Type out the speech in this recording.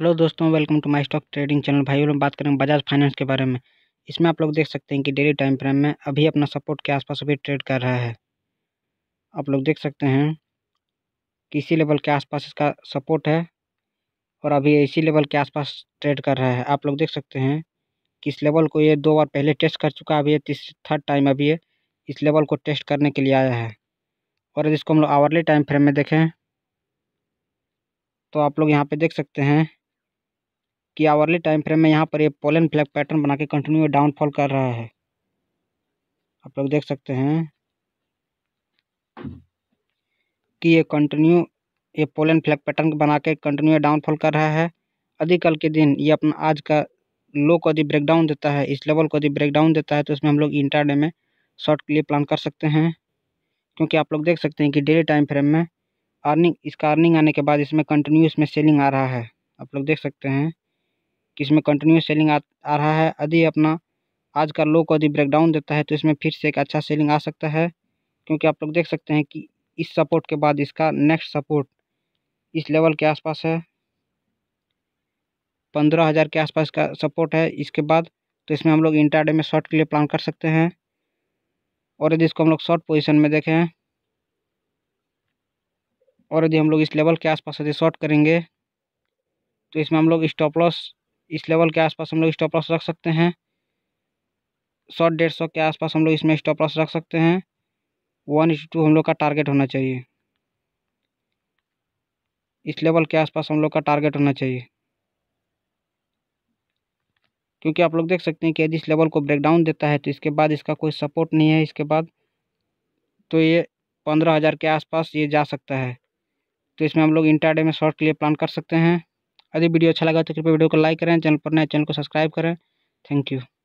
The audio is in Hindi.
हेलो दोस्तों welcome to my stock trading channel भाई लोग बात करेंगे बजाज फाइनेंस के बारे में इसमें आप लोग देख सकते हैं कि डेली टाइम फ्रेम में अभी अपना सपोर्ट के आसपास अभी ट्रेड कर रहा है आप लोग देख सकते हैं कि इसी लेवल के आसपास इसका सपोर्ट है और अभी इसी लेवल के आसपास ट्रेड कर रहा है आप लोग देख सकते हैं कि इस लेवल को ये दो बार पहले टेस्ट कर चुका है अभी ये थर्ड टाइम अभी ये इस लेवल को टेस्ट करने के लिए आया है और इसको हम लोग आवरली टाइम फ्रेम में देखें तो आप लोग यहाँ पर देख सकते हैं कि आवरली टाइम फ्रेम में यहाँ पर ये पोलन फ्लैग पैटर्न बना के कंटिन्यू डाउनफॉल कर रहा है आप लोग देख सकते हैं कि ये कंटिन्यू ये पोलन फ्लैग पैटर्न बना के कंटिन्यू डाउनफॉल कर रहा है अधिक कल के दिन ये अपना आज का लो को यदि ब्रेकडाउन देता है इस लेवल को यदि ब्रेकडाउन देता है तो उसमें हम लोग इंटर में शॉर्ट के लिए प्लान कर सकते हैं क्योंकि आप लोग देख सकते हैं कि डेली टाइम फ्रेम में अर्निंग इसका अर्निंग आने के बाद इसमें कंटिन्यू इसमें सेलिंग आ रहा है आप लोग देख सकते हैं कि इसमें कंटिन्यू सेलिंग आ, आ रहा है यदि अपना आज का लो को यदि ब्रेकडाउन देता है तो इसमें फिर से एक अच्छा सेलिंग आ सकता है क्योंकि आप लोग देख सकते हैं कि इस सपोर्ट के बाद इसका नेक्स्ट सपोर्ट इस लेवल के आसपास है पंद्रह हज़ार के आसपास का सपोर्ट है इसके बाद तो इसमें हम लोग इंटरडे में शॉर्ट के लिए प्लान कर सकते हैं और यदि इसको हम लोग शॉर्ट पोजिशन में देखें और यदि हम लोग इस लेवल के आसपास यदि शॉर्ट करेंगे तो इसमें हम लोग स्टॉप लॉस इस लेवल के आसपास हम लोग स्टॉप लॉस रख सकते हैं सौ डेढ़ सौ के आसपास हम लोग इसमें स्टॉप लॉस रख सकते हैं वन इंटू टू हम लोग का टारगेट होना चाहिए इस लेवल के आसपास हम लोग का टारगेट होना चाहिए क्योंकि आप लोग देख सकते हैं कि यदि इस लेवल को ब्रेकडाउन देता है तो इसके बाद इसका कोई सपोर्ट नहीं है इसके बाद तो ये पंद्रह हज़ार के आसपास ये जा सकता है तो इसमें हम लोग इंटरडे में शॉर्ट के लिए प्लान कर सकते हैं यदि वीडियो अच्छा लगा तो कृपया वीडियो को लाइक करें चैनल पर नए चैनल को सब्सक्राइब करें थैंक यू